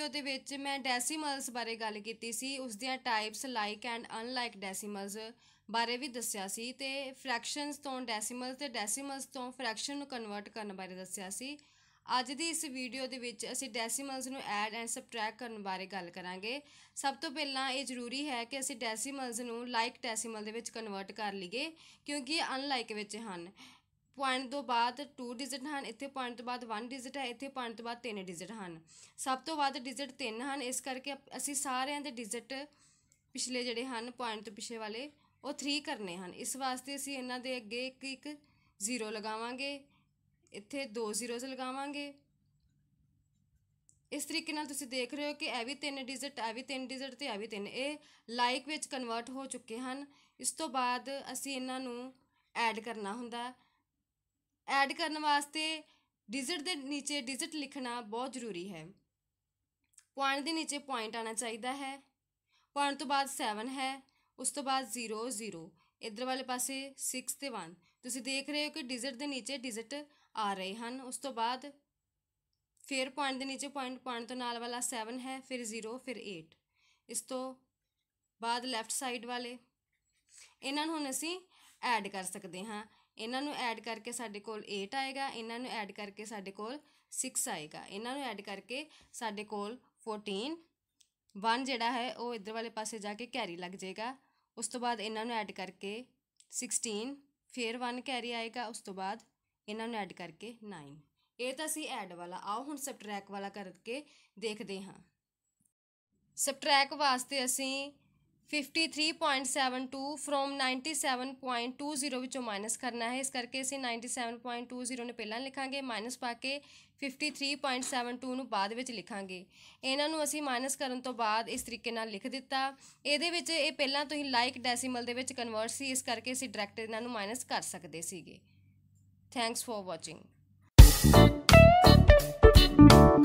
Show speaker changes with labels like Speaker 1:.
Speaker 1: video ਦੇ ਵਿੱਚ ਮੈਂ ਡੈਸੀਮਲਸ ਬਾਰੇ ਗੱਲ ਕੀਤੀ ਸੀ ਉਸ ਦੀਆਂ types like and unlike decimals ਬਾਰੇ ਵੀ ਦੱਸਿਆ ਸੀ ਤੇ ਫ੍ਰੈਕਸ਼ਨਸ ਤੋਂ ਡੈਸੀਮਲਸ ਤੇ ਡੈਸੀਮਲਸ ਤੋਂ ਫ੍ਰੈਕਸ਼ਨ ਨੂੰ ਕਨਵਰਟ ਕਰਨ ਬਾਰੇ ਦੱਸਿਆ ਸੀ ਅੱਜ ਦੀ ਇਸ ਵੀਡੀਓ ਦੇ ਵਿੱਚ ਅਸੀਂ ਡੈਸੀਮਲਸ ਨੂੰ ਐਡ ਐਂਡ ਸਬਟ੍ਰੈਕਟ ਕਰਨ ਬਾਰੇ ਗੱਲ ਕਰਾਂਗੇ ਸਭ ਤੋਂ ਪਹਿਲਾਂ ਇਹ ਜ਼ਰੂਰੀ ਹੈ ਕਿ ਅਸੀਂ ਡੈਸੀਮਲਸ ਨੂੰ ਲਾਈਕ ਡੈਸੀਮਲ ਦੇ ਵਿੱਚ ਕਨਵਰਟ ਕਰ ਲਈਏ ਕਿਉਂਕਿ ਇਹ ਅਨਲਾਈਕ ਵਿੱਚ ਹਨ ਪੁਆਇੰਟ ਤੋਂ ਬਾਅਦ 2 ਡਿਜਿਟ ਹਨ ਇੱਥੇ ਪੁਆਇੰਟ ਤੋਂ ਬਾਅਦ 1 ਡਿਜਿਟ ਹੈ ਇੱਥੇ ਪੁਆਇੰਟ ਤੋਂ ਬਾਅਦ 3 ਡਿਜਿਟ ਹਨ ਸਭ ਤੋਂ ਵੱਧ ਡਿਜਿਟ 3 ਹਨ ਇਸ ਕਰਕੇ ਅਸੀਂ ਸਾਰਿਆਂ ਦੇ ਡਿਜਿਟ ਪਿਛਲੇ ਜਿਹੜੇ ਹਨ ਪੁਆਇੰਟ ਤੋਂ ਪਿਛਲੇ ਵਾਲੇ ਉਹ 3 ਕਰਨੇ ਹਨ ਇਸ ਵਾਸਤੇ ਅਸੀਂ ਇਹਨਾਂ ਦੇ ਅੱਗੇ ਇੱਕ ਇੱਕ ਜ਼ੀਰੋ ਲਗਾਵਾਂਗੇ ਇੱਥੇ ਦੋ ਜ਼ੀਰੋਜ਼ ਲਗਾਵਾਂਗੇ ਇਸ ਤਰੀਕੇ ਨਾਲ ਤੁਸੀਂ ਦੇਖ ਰਹੇ ਹੋ ਕਿ ਇਹ ਵੀ ਤਿੰਨ ਡਿਜਿਟ ਇਹ ਵੀ ਤਿੰਨ ਡਿਜਿਟ ਤੇ ਇਹ ਵੀ ਤਿੰਨ ਇਹ ਲਾਈਕ ਵਿੱਚ ਕਨਵਰਟ ਹੋ ਚੁੱਕੇ ਹਨ ਇਸ ਤੋਂ ਬਾਅਦ ਅਸੀਂ ਇਹਨਾਂ ਨੂੰ ਐਡ ਕਰਨਾ ਹੁੰਦਾ ਐਡ ਕਰਨ ਵਾਸਤੇ ਡਿਜਿਟ ਦੇ ਨੀਚੇ ਡਿਜਿਟ ਲਿਖਣਾ ਬਹੁਤ ਜ਼ਰੂਰੀ ਹੈ ਪੁਆਇੰਟ ਦੇ ਨੀਚੇ ਪੁਆਇੰਟ ਆਣਾ ਚਾਹੀਦਾ ਹੈ ਪੁਆਇੰਟ ਤੋਂ ਬਾਅਦ 7 ਹੈ ਉਸ ਤੋਂ ਬਾਅਦ 0 0 ਇਧਰ ਵਾਲੇ ਪਾਸੇ 6 ਤੇ 1 ਤੁਸੀਂ ਦੇਖ ਰਹੇ ਹੋ ਕਿ ਡਿਜਿਟ ਦੇ ਨੀਚੇ ਡਿਜਿਟ ਆ ਰਹੇ ਹਨ ਉਸ ਤੋਂ ਬਾਅਦ ਫਿਰ ਪੁਆਇੰਟ ਦੇ ਨੀਚੇ ਪੁਆਇੰਟ ਪੁਆਇੰਟ ਤੋਂ ਨਾਲ ਵਾਲਾ 7 ਹੈ ਫਿਰ 0 ਫਿਰ 8 ਇਸ ਤੋਂ ਬਾਅਦ ਲੈਫਟ ਸਾਈਡ ਵਾਲੇ ਇਹਨਾਂ ਨੂੰ ਹੁਣ ਅਸੀਂ ਐਡ ਕਰ ਸਕਦੇ ਹਾਂ ਇਹਨਾਂ ਨੂੰ ਐਡ ਕਰਕੇ ਸਾਡੇ ਕੋਲ 8 ਆਏਗਾ ਇਹਨਾਂ ਨੂੰ ਐਡ ਕਰਕੇ ਸਾਡੇ ਕੋਲ 6 ਆਏਗਾ ਇਹਨਾਂ ਨੂੰ ਐਡ ਕਰਕੇ ਸਾਡੇ ਕੋਲ 14 1 ਜਿਹੜਾ ਹੈ ਉਹ ਇਧਰ ਵਾਲੇ ਪਾਸੇ ਜਾ ਕੇ ਕੈਰੀ ਲੱਗ ਜਾਏਗਾ ਉਸ ਤੋਂ ਬਾਅਦ ਇਹਨਾਂ ਨੂੰ ਐਡ ਕਰਕੇ 16 ਫਿਰ 1 ਕੈਰੀ ਆਏਗਾ ਉਸ ਤੋਂ ਬਾਅਦ ਇਹਨਾਂ ਨੂੰ ਐਡ ਕਰਕੇ 9 ਇਹ ਤਾਂ ਸੀ ਐਡ ਵਾਲਾ ਆਓ ਹੁਣ ਸਬਟਰੈਕ ਵਾਲਾ ਕਰਕੇ ਦੇਖਦੇ ਹਾਂ ਸਬਟਰੈਕ ਵਾਸਤੇ ਅਸੀਂ 53.72 ਫਰੋਮ 97.20 ਵਿੱਚੋਂ ਮਾਈਨਸ ਕਰਨਾ ਹੈ ਇਸ ਕਰਕੇ ਅਸੀਂ 97.20 ਨੂੰ ਪਹਿਲਾਂ ਲਿਖਾਂਗੇ ਮਾਈਨਸ ਪਾ ਕੇ 53.72 ਨੂੰ ਬਾਅਦ ਵਿੱਚ ਲਿਖਾਂਗੇ ਇਹਨਾਂ ਨੂੰ ਅਸੀਂ ਮਾਈਨਸ ਕਰਨ ਤੋਂ ਬਾਅਦ ਇਸ ਤਰੀਕੇ ਨਾਲ ਲਿਖ ਦਿੱਤਾ ਇਹਦੇ ਵਿੱਚ ਇਹ ਪਹਿਲਾਂ ਤੋਂ ਹੀ ਲਾਈਕ ਡੈਸੀਮਲ ਦੇ ਵਿੱਚ ਕਨਵਰਟ ਸੀ ਇਸ ਕਰਕੇ ਅਸੀਂ ਡਾਇਰੈਕਟ ਇਹਨਾਂ ਨੂੰ ਮਾਈਨਸ ਕਰ ਸਕਦੇ ਸੀਗੇ ਥੈਂਕਸ ਫॉर ਵਾਚਿੰਗ